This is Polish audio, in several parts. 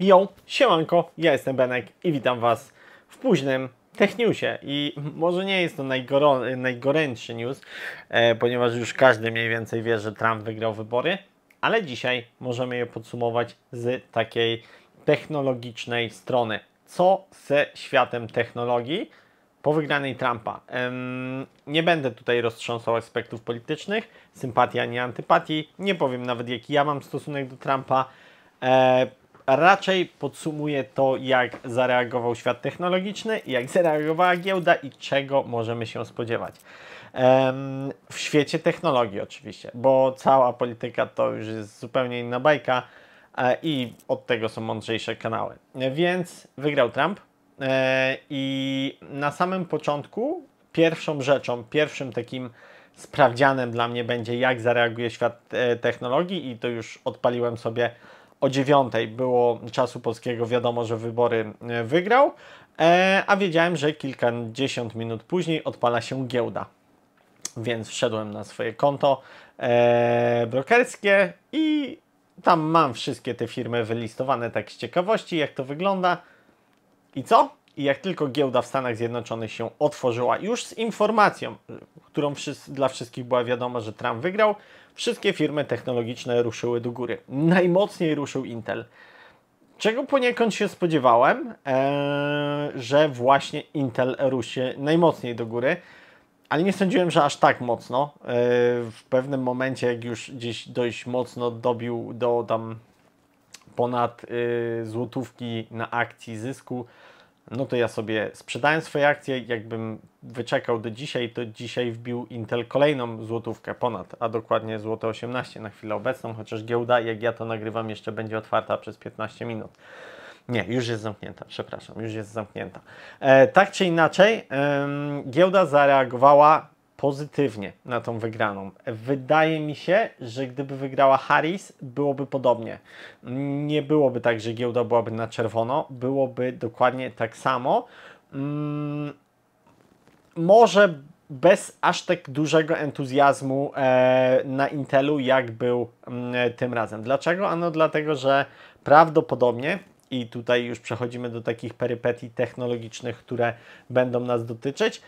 Jo, siemanko, ja jestem Benek i witam Was w późnym Techniusie i może nie jest to najgorętszy news, e, ponieważ już każdy mniej więcej wie, że Trump wygrał wybory, ale dzisiaj możemy je podsumować z takiej technologicznej strony. Co ze światem technologii po wygranej Trumpa? Ehm, nie będę tutaj roztrząsał aspektów politycznych, sympatii ani antypatii, nie powiem nawet jaki ja mam stosunek do Trumpa. E, raczej podsumuje to, jak zareagował świat technologiczny, jak zareagowała giełda i czego możemy się spodziewać. W świecie technologii oczywiście, bo cała polityka to już jest zupełnie inna bajka e, i od tego są mądrzejsze kanały. Więc wygrał Trump e, i na samym początku pierwszą rzeczą, pierwszym takim sprawdzianem dla mnie będzie jak zareaguje świat e, technologii i to już odpaliłem sobie o dziewiątej było czasu polskiego, wiadomo, że wybory e, wygrał, e, a wiedziałem, że kilkadziesiąt minut później odpala się giełda. Więc wszedłem na swoje konto e, brokerskie i tam mam wszystkie te firmy wylistowane tak z ciekawości, jak to wygląda. I co? I jak tylko giełda w Stanach Zjednoczonych się otworzyła, już z informacją, którą dla wszystkich była wiadomo, że Trump wygrał, wszystkie firmy technologiczne ruszyły do góry. Najmocniej ruszył Intel. Czego poniekąd się spodziewałem, e, że właśnie Intel ruszy najmocniej do góry, ale nie sądziłem, że aż tak mocno. E, w pewnym momencie, jak już gdzieś dość mocno dobił do tam ponad e, złotówki na akcji zysku, no to ja sobie sprzedałem swoje akcje, jakbym wyczekał do dzisiaj, to dzisiaj wbił Intel kolejną złotówkę ponad, a dokładnie złote 18 na chwilę obecną, chociaż giełda, jak ja to nagrywam, jeszcze będzie otwarta przez 15 minut. Nie, już jest zamknięta, przepraszam, już jest zamknięta. E, tak czy inaczej, e, giełda zareagowała pozytywnie na tą wygraną. Wydaje mi się, że gdyby wygrała Harris, byłoby podobnie. Nie byłoby tak, że giełda byłaby na czerwono, byłoby dokładnie tak samo. Mm, może bez aż tak dużego entuzjazmu e, na Intelu, jak był m, mm, tym razem. Dlaczego? Ano dlatego, że prawdopodobnie i tutaj już przechodzimy do takich perypetii technologicznych, które będą nas dotyczyć.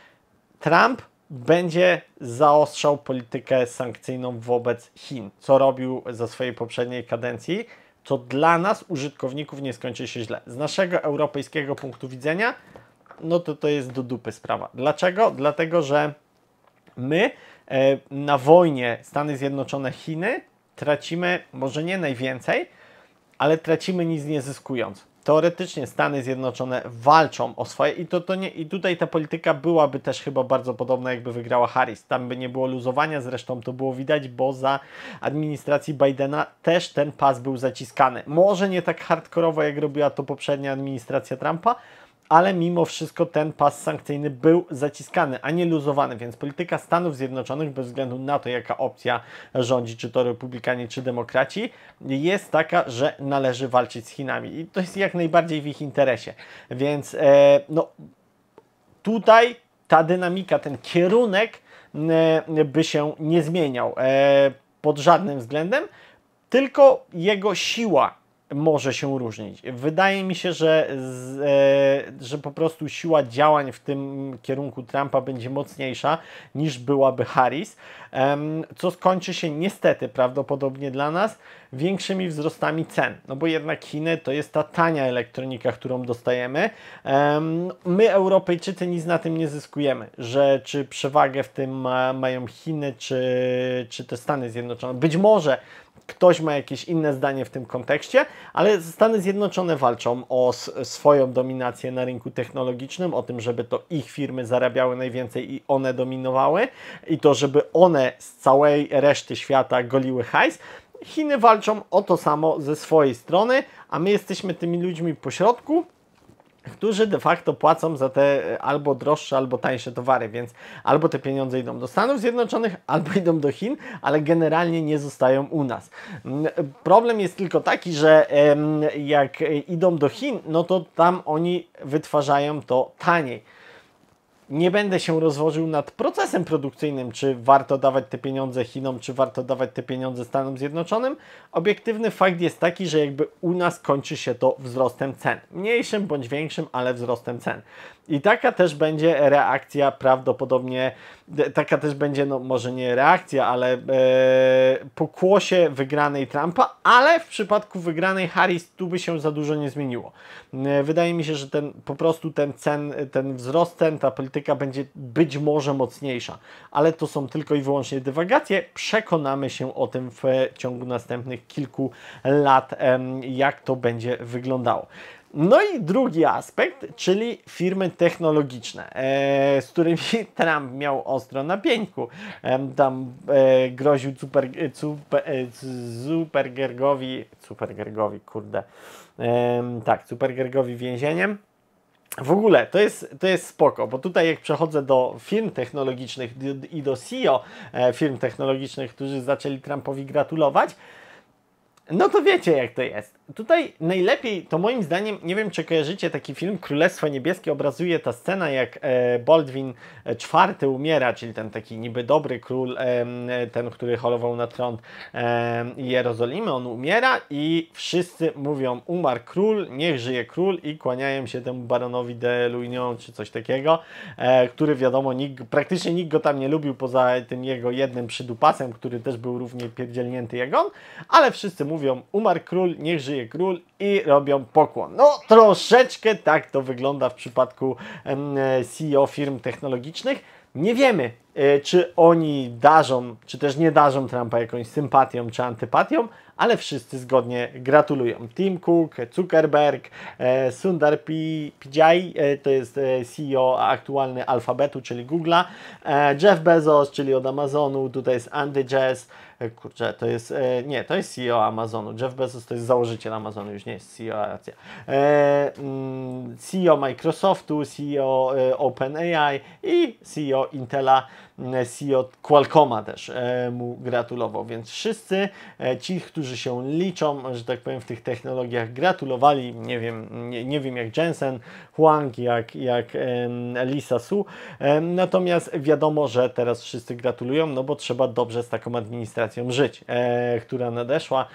Trump będzie zaostrzał politykę sankcyjną wobec Chin, co robił za swojej poprzedniej kadencji, co dla nas, użytkowników, nie skończy się źle. Z naszego europejskiego punktu widzenia, no to to jest do dupy sprawa. Dlaczego? Dlatego, że my e, na wojnie Stany Zjednoczone Chiny tracimy może nie najwięcej, ale tracimy nic nie zyskując teoretycznie Stany Zjednoczone walczą o swoje i, to, to nie, i tutaj ta polityka byłaby też chyba bardzo podobna, jakby wygrała Harris. Tam by nie było luzowania, zresztą to było widać, bo za administracji Bidena też ten pas był zaciskany. Może nie tak hardkorowo, jak robiła to poprzednia administracja Trumpa, ale mimo wszystko ten pas sankcyjny był zaciskany, a nie luzowany, więc polityka Stanów Zjednoczonych, bez względu na to, jaka opcja rządzi, czy to republikanie, czy demokraci, jest taka, że należy walczyć z Chinami i to jest jak najbardziej w ich interesie. Więc e, no, tutaj ta dynamika, ten kierunek e, by się nie zmieniał e, pod żadnym względem, tylko jego siła może się różnić. Wydaje mi się, że, z, e, że po prostu siła działań w tym kierunku Trumpa będzie mocniejsza niż byłaby Harris, e, co skończy się niestety prawdopodobnie dla nas większymi wzrostami cen, no bo jednak Chiny to jest ta tania elektronika, którą dostajemy. E, my, Europejczycy, nic na tym nie zyskujemy, że czy przewagę w tym ma, mają Chiny, czy, czy te Stany Zjednoczone. Być może ktoś ma jakieś inne zdanie w tym kontekście, ale Stany Zjednoczone walczą o swoją dominację na rynku technologicznym, o tym, żeby to ich firmy zarabiały najwięcej i one dominowały, i to, żeby one z całej reszty świata goliły hajs. Chiny walczą o to samo ze swojej strony, a my jesteśmy tymi ludźmi pośrodku, którzy de facto płacą za te e, albo droższe, albo tańsze towary, więc albo te pieniądze idą do Stanów Zjednoczonych, albo idą do Chin, ale generalnie nie zostają u nas. Mm, e, problem jest tylko taki, że jak e, idą do Chin, no to tam oni wytwarzają to taniej nie będę się rozwożył nad procesem produkcyjnym, czy warto dawać te pieniądze Chinom, czy warto dawać te pieniądze Stanom Zjednoczonym. Obiektywny fakt jest taki, że jakby u nas kończy się to wzrostem cen. Mniejszym bądź większym, ale wzrostem cen. I taka też będzie reakcja prawdopodobnie, taka też będzie, no może nie reakcja, ale e, pokłosie wygranej Trumpa, ale w przypadku wygranej Harris tu by się za dużo nie zmieniło. E, wydaje mi się, że ten po prostu ten cen, ten wzrost cen, ta polityka będzie być może mocniejsza, ale to są tylko i wyłącznie dywagacje. Przekonamy się o tym w ciągu następnych kilku lat, jak to będzie wyglądało. No i drugi aspekt, czyli firmy technologiczne, e, z którymi Trump miał ostro na pieńku. E, tam e, groził super, super, e, Supergergowi, Supergergowi, kurde, tak, Supergergowi więzieniem w ogóle to jest, to jest spoko, bo tutaj jak przechodzę do firm technologicznych i do CEO e, firm technologicznych, którzy zaczęli Trumpowi gratulować, no to wiecie jak to jest tutaj najlepiej, to moim zdaniem, nie wiem czy kojarzycie taki film Królestwo Niebieskie, obrazuje ta scena jak e, Baldwin IV e, umiera, czyli ten taki niby dobry król, e, ten, który holował na tron Jerozolimy, on umiera i wszyscy mówią umarł król, niech żyje król i kłaniają się temu baronowi de Luignon czy coś takiego, który wiadomo, nikt, praktycznie nikt go tam nie lubił poza tym jego jednym przydupasem, który też był równie pierdzielnięty jak on, ale wszyscy mówią umarł król, niech żyje pasuje król i robią pokłon. No, troszeczkę tak to wygląda w przypadku CEO firm technologicznych. Nie wiemy, e, czy oni darzą, czy też nie darzą Trumpa jakąś sympatią czy antypatią, ale wszyscy zgodnie gratulują. Tim Cook, Zuckerberg, e, Sundar Pichai, e, to jest e, CEO aktualny Alphabetu, czyli Google'a, Jeff Bezos, czyli od Amazonu, tutaj jest Andy Jazz, kurczę, to jest, nie, to jest CEO Amazonu, Jeff Bezos to jest założyciel Amazonu, już nie jest CEO, racja. Mm, CEO Microsoftu, CEO OpenAI i CEO Intela, E, CEO Qualcomma też e, mu gratulował, więc wszyscy e, ci, którzy się liczą, że tak powiem, w tych technologiach gratulowali, nie wiem, nie, nie wiem jak Jensen Huang, jak, jak Lisa Su, natomiast wiadomo, że teraz wszyscy gratulują, no bo trzeba dobrze z taką administracją żyć, która nadeszła,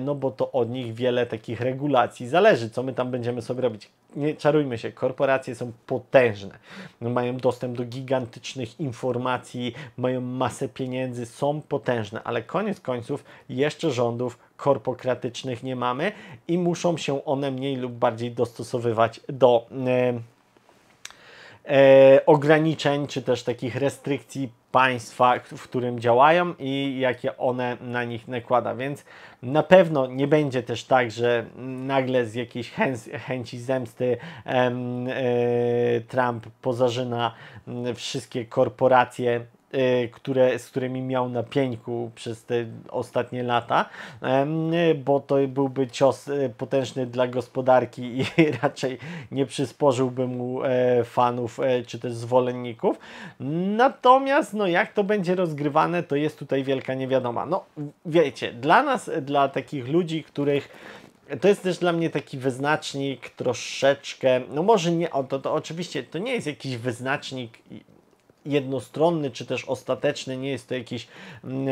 no bo to od nich wiele takich regulacji zależy, co my tam będziemy sobie robić nie czarujmy się, korporacje są potężne. Mają dostęp do gigantycznych informacji korporacji, mają masę pieniędzy, są potężne, ale koniec końców jeszcze rządów korpokratycznych nie mamy i muszą się one mniej lub bardziej dostosowywać do. E, e ograniczeń czy też takich restrykcji państwa, w którym działają i jakie one na nich nakłada. Więc na pewno nie będzie też tak, że nagle z jakiejś chęci zemsty e, Trump pozażyna mm, wszystkie korporacje E, które, z którymi miał na pieńku przez te ostatnie lata, e, bo to byłby cios e, potężny dla gospodarki i raczej nie przysporzyłby mu fanów czy też zwolenników. Natomiast no jak to będzie rozgrywane, to jest tutaj wielka niewiadoma. No wiecie, dla nas, dla takich ludzi, których to jest też dla mnie taki wyznacznik troszeczkę, no może nie, o, to, to oczywiście to nie jest jakiś wyznacznik jednostronny czy też ostateczny, nie jest to jakiś, mm,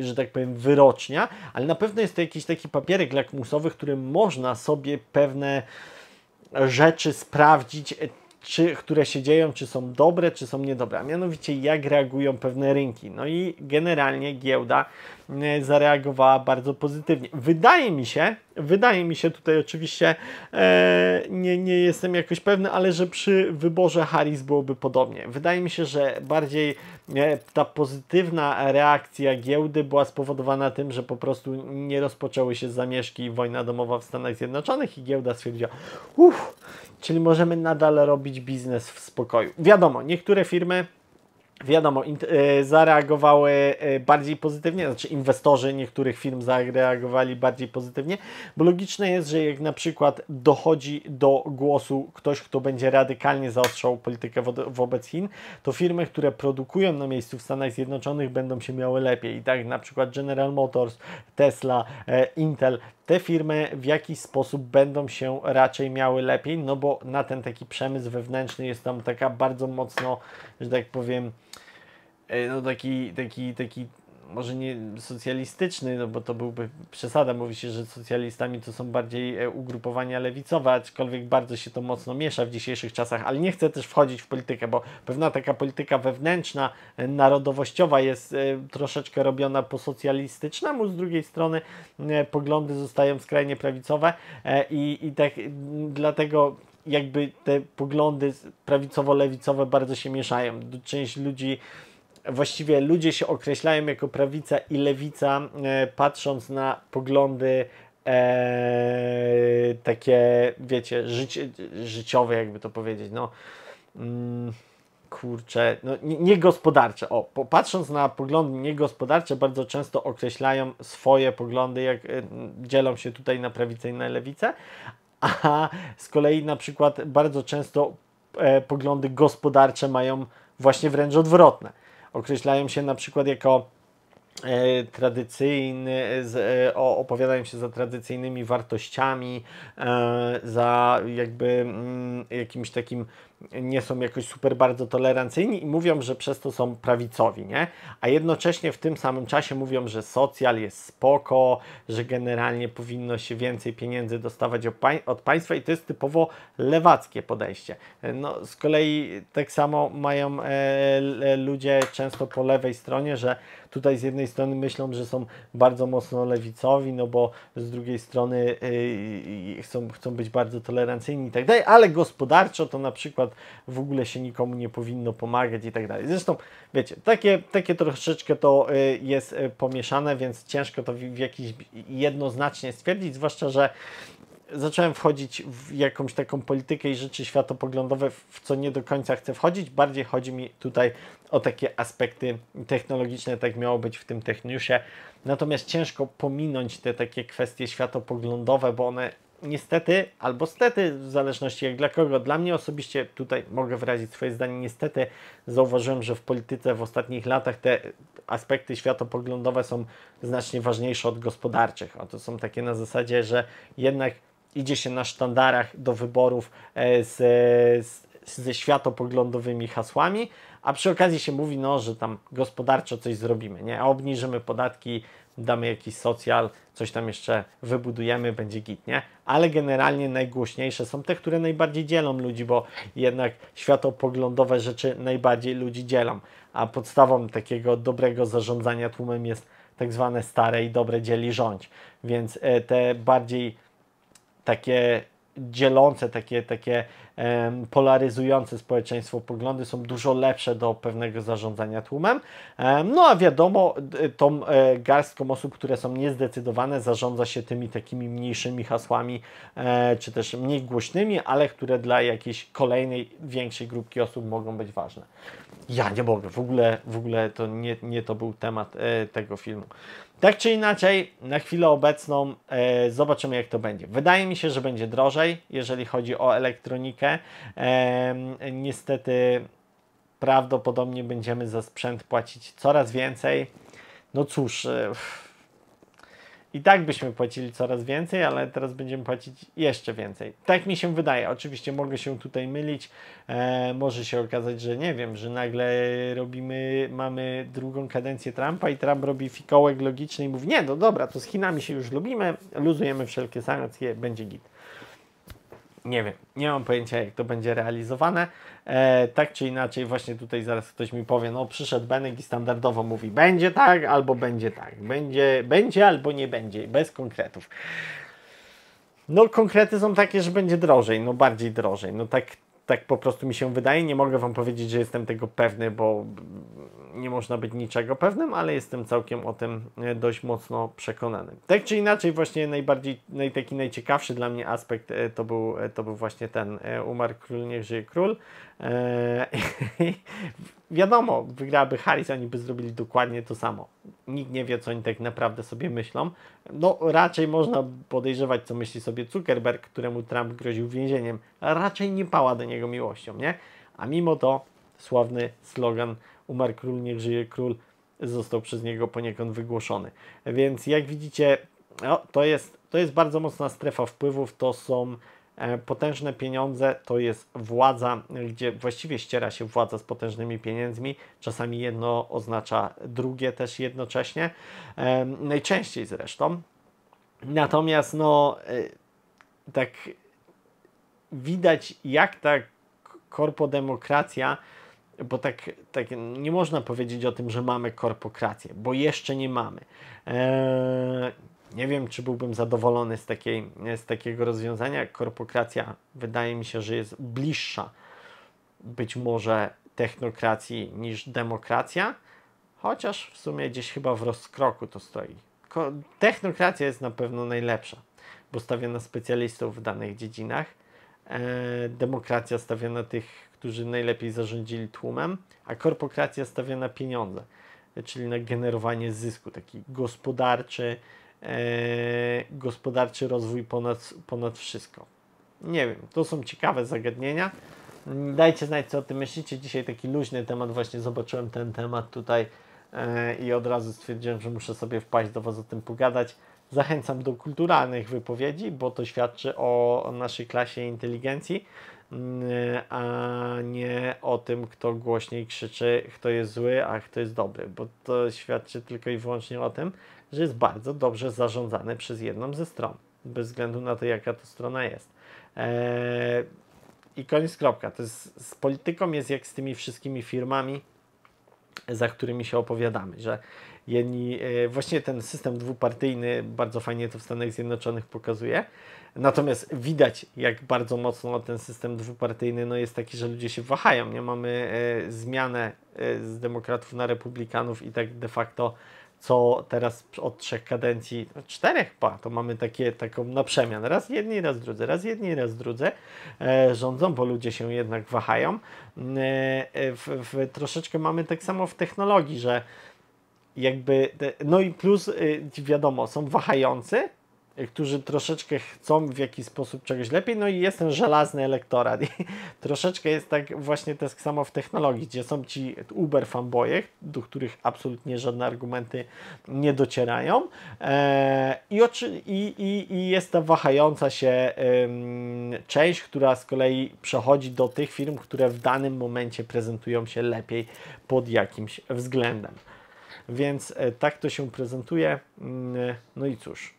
e, że tak powiem, wyrocznia, ale na pewno jest to jakiś taki papierek lakmusowy, którym można sobie pewne rzeczy sprawdzić, e, czy, które się dzieją, czy są dobre, czy są niedobre, a mianowicie jak reagują pewne rynki. No i generalnie giełda zareagowała bardzo pozytywnie. Wydaje mi się, wydaje mi się tutaj oczywiście e, nie, nie jestem jakoś pewny, ale że przy wyborze Harris byłoby podobnie. Wydaje mi się, że bardziej e, ta pozytywna reakcja giełdy była spowodowana tym, że po prostu nie rozpoczęły się zamieszki i wojna domowa w Stanach Zjednoczonych i giełda stwierdziła, uff, czyli możemy nadal robić biznes w spokoju. Wiadomo, niektóre firmy wiadomo, e, zareagowały e, bardziej pozytywnie, znaczy inwestorzy niektórych firm zareagowali bardziej pozytywnie, bo logiczne jest, że jak na przykład dochodzi do głosu ktoś, kto będzie radykalnie zaostrzał politykę wo wobec Chin, to firmy, które produkują na miejscu w Stanach Zjednoczonych będą się miały lepiej. I tak na przykład General Motors, Tesla, e, Intel te firmy w jakiś sposób będą się raczej miały lepiej, no bo na ten taki przemysł wewnętrzny jest tam taka bardzo mocno, że tak powiem, e, no taki, taki, taki może nie socjalistyczny, no bo to byłby przesada, mówi się, że socjalistami to są bardziej e, ugrupowania lewicowe, aczkolwiek bardzo się to mocno miesza w dzisiejszych czasach, ale nie chcę też wchodzić w politykę, bo pewna taka polityka wewnętrzna, e, narodowościowa jest e, troszeczkę robiona po socjalistycznemu, z drugiej strony poglądy zostają skrajnie prawicowe i, i tak dlatego jakby te poglądy prawicowo-lewicowe bardzo się mieszają. Część ludzi właściwie ludzie się określają jako prawica i lewica, e, patrząc na poglądy e, takie, wiecie, życi życiowe, jakby to powiedzieć, no mm, kurczę, no, niegospodarcze. O, patrząc na poglądy niegospodarcze, bardzo często określają swoje poglądy, jak y, dzielą się tutaj na prawicę i na lewicę, a z kolei na przykład bardzo często e, poglądy gospodarcze mają właśnie wręcz odwrotne określają się na przykład jako E, tradycyjny, e, z, e, o, opowiadają się za tradycyjnymi wartościami, e, za jakby mm, jakimś takim nie są jakoś super bardzo tolerancyjni i mówią, że przez to są prawicowi, nie? A jednocześnie w tym samym czasie mówią, że socjal jest spoko, że generalnie powinno się więcej pieniędzy dostawać od, państwa i to jest typowo lewackie podejście. No, z kolei tak samo mają e, ludzie często po lewej stronie, że tutaj z jednej strony myślą, że są bardzo mocno lewicowi, no bo z drugiej strony e, chcą, chcą być bardzo tolerancyjni i tak dalej, ale gospodarczo to na przykład w ogóle się nikomu nie powinno pomagać i tak dalej. Zresztą, wiecie, takie, takie troszeczkę to y, jest y, pomieszane, więc ciężko to w jakiś jednoznacznie stwierdzić, zwłaszcza, że zacząłem wchodzić w jakąś taką politykę i rzeczy światopoglądowe, w co nie do końca chcę wchodzić. Bardziej chodzi mi tutaj o takie aspekty technologiczne, tak miało być w tym Techniusie. Natomiast ciężko pominąć te takie kwestie światopoglądowe, bo one niestety albo stety, w zależności jak dla kogo. Dla mnie osobiście tutaj mogę wyrazić swoje zdanie. Niestety zauważyłem, że w polityce w ostatnich latach te aspekty światopoglądowe są znacznie ważniejsze od gospodarczych. O, to są takie na zasadzie, że jednak idzie się na sztandarach do wyborów e, z, z, ze światopoglądowymi hasłami, a przy okazji się mówi, no, że tam gospodarczo coś zrobimy, nie? Obniżymy podatki damy jakiś socjal, coś tam jeszcze wybudujemy, będzie git, nie? Ale generalnie najgłośniejsze są te, które najbardziej dzielą ludzi, bo jednak światopoglądowe rzeczy najbardziej ludzi dzielą, a podstawą takiego dobrego zarządzania tłumem jest tak zwane stare i dobre dzieli rządź, więc e, te bardziej takie dzielące, takie, takie polaryzujące społeczeństwo poglądy są dużo lepsze do pewnego zarządzania tłumem. No a wiadomo, tą e, garstką osób, które są niezdecydowane, zarządza się tymi takimi mniejszymi hasłami, e, czy też mniej głośnymi, ale które dla jakiejś kolejnej, większej grupki osób mogą być ważne. Ja nie mogę, w ogóle, w ogóle to nie, nie to był temat e, tego filmu. Tak czy inaczej, na chwilę obecną zobaczymy, jak to będzie. Wydaje mi się, że będzie drożej, jeżeli chodzi o elektronikę niestety prawdopodobnie będziemy za sprzęt płacić coraz więcej. No cóż, e, i tak byśmy płacili coraz więcej, ale teraz będziemy płacić jeszcze więcej. Tak mi się wydaje. Oczywiście mogę się tutaj mylić. E, może się okazać, że nie wiem, że nagle robimy, mamy drugą kadencję Trumpa i Trump robi fikołek logiczny i mówi, nie, no dobra, to z Chinami się już lubimy, luzujemy wszelkie sankcje, będzie git. Nie wiem, nie mam pojęcia jak to będzie realizowane. E, tak czy inaczej, właśnie tutaj zaraz ktoś mi powie, no przyszedł Benek i standardowo mówi będzie tak albo będzie tak, będzie, będzie albo nie będzie, bez konkretów. No konkrety są takie, że będzie drożej, no bardziej drożej, no tak, tak po prostu mi się wydaje, nie mogę Wam powiedzieć, że jestem tego pewny, bo nie można być niczego pewnym, ale jestem całkiem o tym e, dość mocno przekonany. Tak czy inaczej, właśnie najbardziej, naj, taki najciekawszy dla mnie aspekt e, to był, e, to był właśnie ten umarł król, niech żyje król. wiadomo, wygrałaby Harris, oni by zrobili dokładnie to samo. Nikt nie wie, co oni tak naprawdę sobie myślą. No, raczej można podejrzewać, co myśli sobie Zuckerberg, któremu Trump groził więzieniem. Raczej nie pała do niego miłością, nie? A mimo to sławny slogan umarł król, niech żyje król, został przez niego poniekąd wygłoszony. Więc jak widzicie, no, to, jest, to jest bardzo mocna strefa wpływów, to są e, potężne pieniądze, to jest władza, gdzie właściwie ściera się władza z potężnymi pieniędzmi, czasami jedno oznacza drugie też jednocześnie, e, najczęściej zresztą. Natomiast no, e, tak widać jak ta korpodemokracja bo tak, tak nie można powiedzieć o tym, że mamy korpokrację, bo jeszcze nie mamy. Eee, nie wiem, czy byłbym zadowolony z, takiej, z takiego rozwiązania. Korpokracja wydaje mi się, że jest bliższa być może technokracji niż demokracja, chociaż w sumie gdzieś chyba w rozkroku to stoi. technokracja jest na pewno najlepsza, bo stawia na specjalistów w danych dziedzinach. Eee, demokracja stawia na tych, którzy najlepiej zarządzili tłumem, a korpokracja stawia na pieniądze, czyli na generowanie zysku, taki gospodarczy, e, gospodarczy rozwój ponad, ponad wszystko. Nie wiem, to są ciekawe zagadnienia. Dajcie znać, co o tym myślicie. Dzisiaj taki luźny temat, właśnie zobaczyłem ten temat tutaj e, i od razu stwierdziłem, że muszę sobie wpaść do Was o tym pogadać. Zachęcam do kulturalnych wypowiedzi, bo to świadczy o, naszej klasie inteligencji, mm, a nie o tym, kto głośniej krzyczy, kto jest zły, a kto jest dobry, bo to świadczy tylko i wyłącznie o tym, że jest bardzo dobrze zarządzane przez jedną ze stron, bez względu na to, jaka to strona jest. Eee, I koniec kropka. To jest, z polityką jest jak z tymi wszystkimi firmami, za którymi się opowiadamy, że Jedni, e, właśnie ten system dwupartyjny bardzo fajnie to w Stanach Zjednoczonych pokazuje. Natomiast widać, jak bardzo mocno ten system dwupartyjny no jest taki, że ludzie się wahają. Nie mamy e, zmianę e, z demokratów na republikanów i tak de facto co teraz od trzech kadencji, no, czterech pa, to mamy takie, taką na przemian. Raz jedni, raz drudzy, raz jedni, raz drudzy e, rządzą, bo ludzie się jednak wahają. E, e, w, w, troszeczkę mamy tak samo w technologii, że jakby, no i plus y, wiadomo, są wahający, którzy troszeczkę chcą w jakiś sposób czegoś lepiej, no i jest ten żelazny elektorat. I troszeczkę jest tak właśnie tak samo w technologii, gdzie są ci uber fanboje, do których absolutnie żadne argumenty nie docierają e, i, oczy, i, i, i, jest ta wahająca się ym, część, która z kolei przechodzi do tych firm, które w danym momencie prezentują się lepiej pod jakimś względem. Więc e, tak to się prezentuje. Mm, e, no i cóż.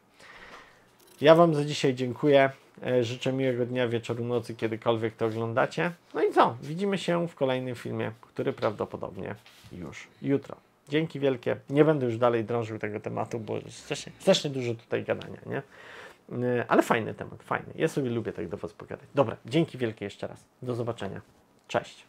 Ja Wam za dzisiaj dziękuję. E, życzę miłego dnia, wieczoru, nocy, kiedykolwiek to oglądacie. No i co? Widzimy się w kolejnym filmie, który prawdopodobnie już jutro. Dzięki wielkie. Nie będę już dalej drążył tego tematu, bo strasznie, strasznie dużo tutaj gadania, nie? Ale fajny temat, fajny. Ja sobie lubię tak do Was pogadać. Dobra, dzięki wielkie jeszcze raz. Do zobaczenia. Cześć.